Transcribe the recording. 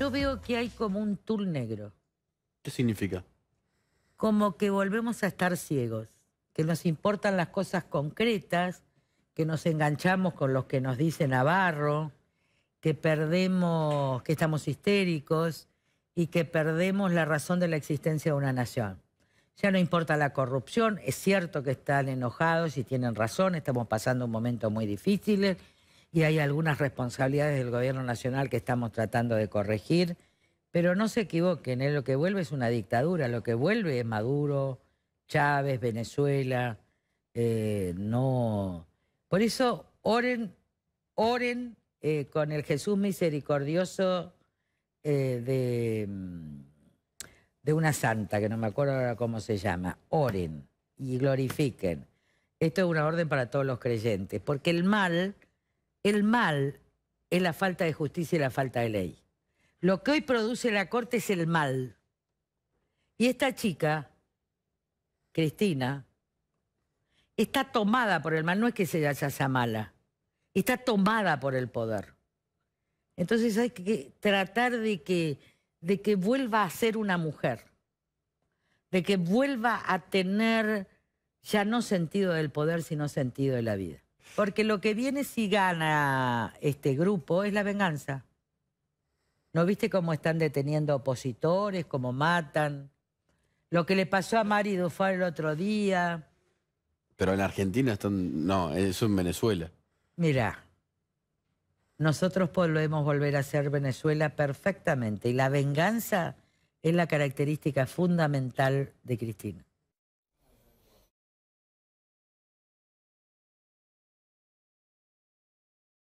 Yo veo que hay como un tul negro. ¿Qué significa? Como que volvemos a estar ciegos, que nos importan las cosas concretas, que nos enganchamos con los que nos dice Navarro, que perdemos, que estamos histéricos y que perdemos la razón de la existencia de una nación. Ya no importa la corrupción, es cierto que están enojados y tienen razón, estamos pasando un momento muy difícil, y hay algunas responsabilidades del gobierno nacional que estamos tratando de corregir. Pero no se equivoquen, ¿eh? lo que vuelve es una dictadura, lo que vuelve es Maduro, Chávez, Venezuela, eh, no. Por eso oren, oren eh, con el Jesús misericordioso de, de una santa, que no me acuerdo ahora cómo se llama. Oren y glorifiquen. Esto es una orden para todos los creyentes, porque el mal el mal es la falta de justicia y la falta de ley. Lo que hoy produce la Corte es el mal. Y esta chica, Cristina, está tomada por el mal, no es que se haya sea mala, está tomada por el poder. Entonces hay que tratar de que, de que vuelva a ser una mujer, de que vuelva a tener ya no sentido del poder, sino sentido de la vida. Porque lo que viene si gana este grupo es la venganza. ¿No viste cómo están deteniendo opositores, cómo matan? Lo que le pasó a Mari Dufar el otro día. Pero en Argentina están... No, es en Venezuela. Mira, nosotros podemos volver a ser Venezuela perfectamente y la venganza es la característica fundamental de Cristina.